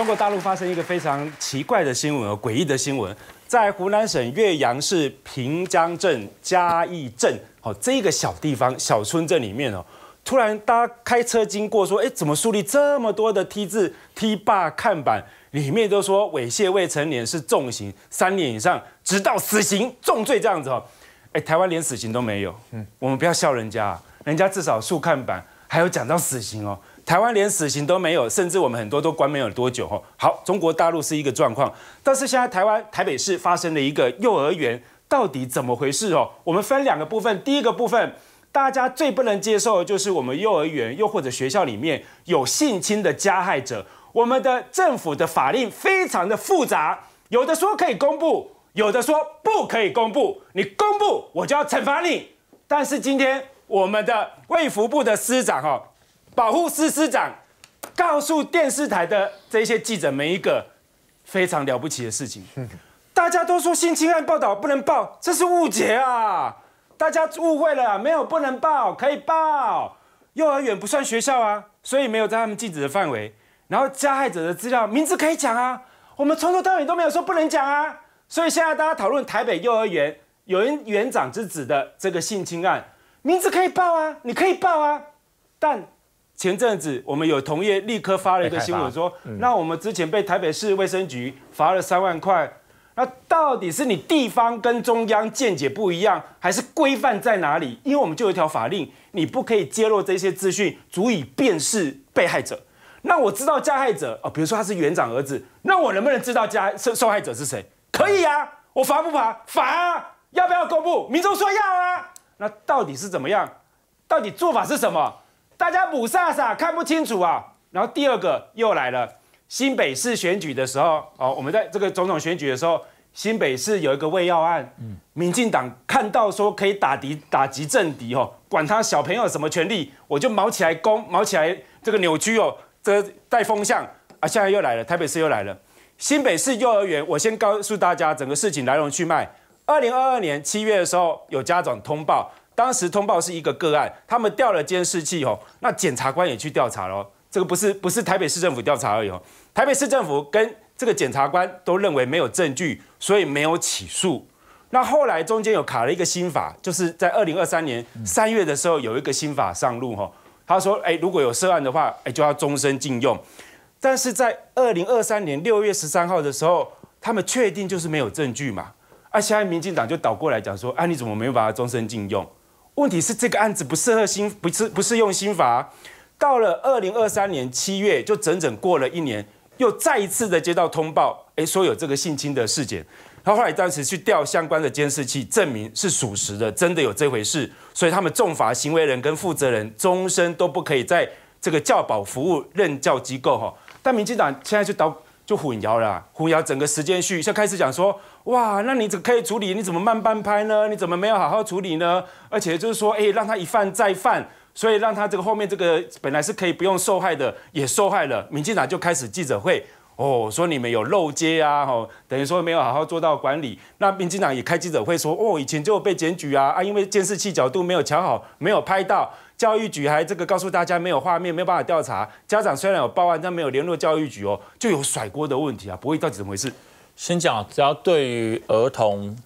中国大陆发生一个非常奇怪的新闻和诡异的新闻，在湖南省岳阳市平江镇嘉义镇，哦这个小地方、小村镇里面哦，突然大家开车经过，说，哎，怎么树立这么多的梯字、梯坝看板？里面都说猥亵未成年是重刑，三年以上，直到死刑，重罪这样子哦。哎，台湾连死刑都没有，嗯，我们不要笑人家，人家至少竖看板，还有讲到死刑哦。台湾连死刑都没有，甚至我们很多都关没有多久吼。好，中国大陆是一个状况，但是现在台湾台北市发生了一个幼儿园，到底怎么回事哦？我们分两个部分，第一个部分，大家最不能接受的就是我们幼儿园又或者学校里面有性侵的加害者，我们的政府的法令非常的复杂，有的说可以公布，有的说不可以公布，你公布我就要惩罚你。但是今天我们的卫福部的司长哈。保护司司长告诉电视台的这些记者们一个非常了不起的事情：，大家都说性侵案报道不能报，这是误解啊！大家误会了，没有不能报，可以报。幼儿园不算学校啊，所以没有在他们禁止的范围。然后加害者的资料名字可以讲啊，我们从头到尾都没有说不能讲啊，所以现在大家讨论台北幼儿园有人园长之子的这个性侵案，名字可以报啊，你可以报啊，但。前阵子我们有同业立刻发了一个新闻说，那我们之前被台北市卫生局罚了三万块，那到底是你地方跟中央见解不一样，还是规范在哪里？因为我们就有一条法令，你不可以揭露这些资讯足以辨识被害者。那我知道加害者哦，比如说他是园长儿子，那我能不能知道加受受害者是谁？可以啊，我罚不罚？罚啊！要不要公布？民众说要啊。那到底是怎么样？到底做法是什么？大家母萨萨看不清楚啊！然后第二个又来了，新北市选举的时候，哦，我们在这个种种选举的时候，新北市有一个卫药案，民进党看到说可以打敌打击政敌哦，管他小朋友什么权利，我就卯起来攻，卯起来这个扭曲哦，这带风向啊，现在又来了，台北市又来了，新北市幼儿园，我先告诉大家整个事情来龙去脉。二零二二年七月的时候，有家长通报。当时通报是一个个案，他们调了监视器哦，那检察官也去调查了，这个不是不是台北市政府调查而已哦，台北市政府跟这个检察官都认为没有证据，所以没有起诉。那后来中间有卡了一个新法，就是在二零二三年三月的时候有一个新法上路哈。他说，哎，如果有涉案的话，哎，就要终身禁用。但是在二零二三年六月十三号的时候，他们确定就是没有证据嘛。啊，现在民进党就倒过来讲说，啊，你怎么没有把他终身禁用？问题是这个案子不适合新，不是不是用新法。到了二零二三年七月，就整整过了一年，又再一次的接到通报，哎，说有这个性侵的事件。他后来当时去调相关的监视器，证明是属实的，真的有这回事。所以他们重罚行为人跟负责人，终身都不可以在这个教保服务任教机构哈。但民进党现在去导。就混淆了，混淆整个时间序，就开始讲说，哇，那你怎可以处理，你怎么慢半拍呢？你怎么没有好好处理呢？而且就是说，哎，让他一犯再犯，所以让他这个后面这个本来是可以不用受害的，也受害了。民进党就开始记者会，哦，说你们有漏接啊，吼，等于说没有好好做到管理。那民进党也开记者会说，哦，以前就被检举啊，啊，因为监视器角度没有调好，没有拍到。教育局还这个告诉大家没有画面没有办法调查，家长虽然有报案但没有联络教育局哦，就有甩锅的问题啊，不会到底怎么回事？先讲只要对于儿童，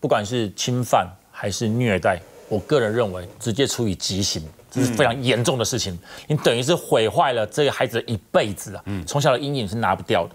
不管是侵犯还是虐待，我个人认为直接处以极刑这是非常严重的事情，你等于是毁坏了这个孩子一辈子啊，从小的阴影是拿不掉的。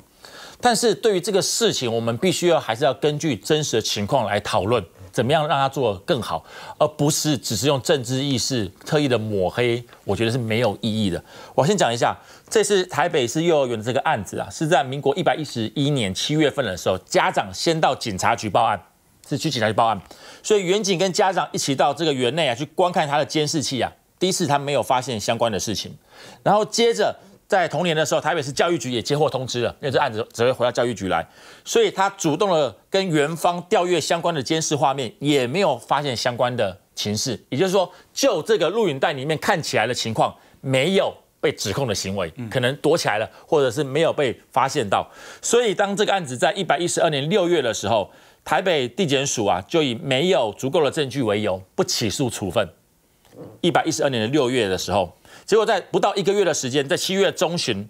但是对于这个事情，我们必须要还是要根据真实的情况来讨论。怎么样让他做更好，而不是只是用政治意识特意的抹黑，我觉得是没有意义的。我先讲一下，这次台北市幼儿园的这个案子啊，是在民国一百一十一年七月份的时候，家长先到警察局报案，是去警察局报案，所以远警跟家长一起到这个园内啊去观看他的监视器啊，第一次他没有发现相关的事情，然后接着。在同年的时候，台北市教育局也接获通知了，因为这案子只会回到教育局来，所以他主动的跟园方调阅相关的监视画面，也没有发现相关的情势，也就是说，就这个录影带里面看起来的情况，没有被指控的行为，可能躲起来了，或者是没有被发现到，所以当这个案子在一百一十二年六月的时候，台北地检署啊，就以没有足够的证据为由不起诉处分。一百一十二年的六月的时候，结果在不到一个月的时间，在七月中旬，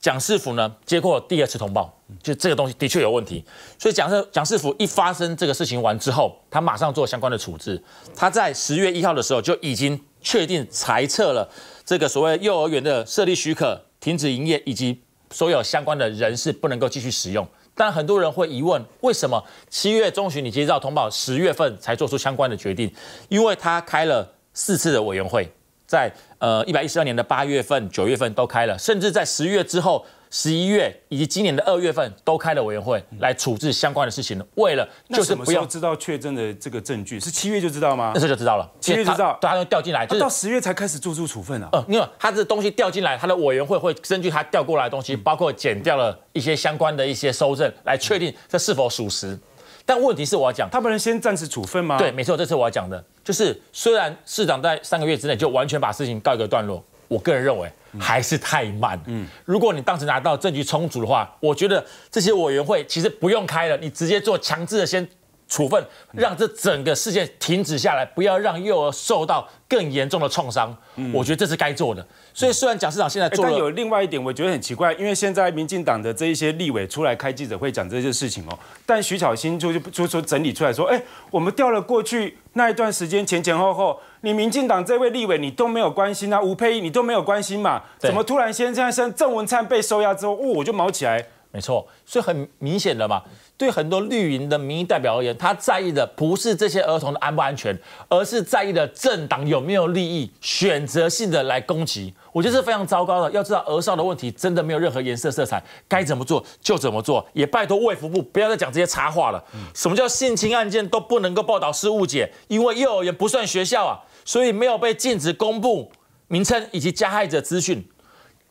蒋世福呢接过第二次通报，就这个东西的确有问题。所以蒋世蒋世福一发生这个事情完之后，他马上做相关的处置。他在十月一号的时候就已经确定裁撤了这个所谓幼儿园的设立许可，停止营业，以及所有相关的人士不能够继续使用。但很多人会疑问，为什么七月中旬你接到通报，十月份才做出相关的决定？因为他开了。四次的委员会在呃一百一十二年的八月份、九月份都开了，甚至在十月之后、十一月以及今年的二月份都开了委员会来处置相关的事情。为了就是不要知道确证的这个证据是七月就知道吗？那候就知道了，七月知道，对，它就掉进来，就到十月才开始做出处分啊。呃，因为他这东西掉进来，他的委员会会根据他调过来的东西，包括减掉了一些相关的一些收证，来确定这是否属实。但问题是，我要讲，他不能先暂时处分吗？对，没错，这次我要讲的就是，虽然市长在三个月之内就完全把事情告一个段落，我个人认为还是太慢。嗯，如果你当时拿到证据充足的话，我觉得这些委员会其实不用开了，你直接做强制的先。处分，让这整个世界停止下来，不要让幼儿受到更严重的创伤。我觉得这是该做的。所以，虽然蒋市长现在，但有另外一点，我觉得很奇怪，因为现在民进党的这一些立委出来开记者会讲这些事情哦，但徐巧芯就就就整理出来说，哎，我们调了过去那一段时间前前后后，你民进党这位立委你都没有关心啊，吴佩仪你都没有关心嘛，怎么突然现在现在郑文灿被收押之后，哦，我就毛起来。没错，所以很明显的嘛，对很多绿营的民意代表而言，他在意的不是这些儿童的安不安全，而是在意的政党有没有利益，选择性的来攻击，我觉得是非常糟糕的。要知道，儿少的问题真的没有任何颜色色彩，该怎么做就怎么做，也拜托卫福部不要再讲这些插话了。什么叫性侵案件都不能够报道是误解，因为幼儿园不算学校啊，所以没有被禁止公布名称以及加害者资讯。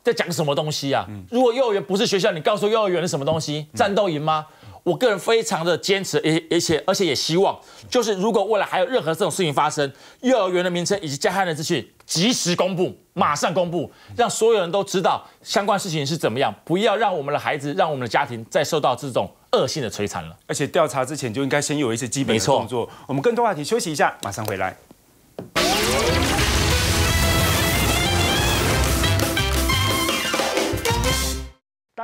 在讲什么东西啊？如果幼儿园不是学校，你告诉幼儿园是什么东西？战斗营吗？我个人非常的坚持，而而且而且也希望，就是如果未来还有任何这种事情发生，幼儿园的名称以及加害人资讯及时公布，马上公布，让所有人都知道相关事情是怎么样，不要让我们的孩子、让我们的家庭再受到这种恶性的摧残了。而且调查之前就应该先有一些基本动作。我们更多话题休息一下，马上回来。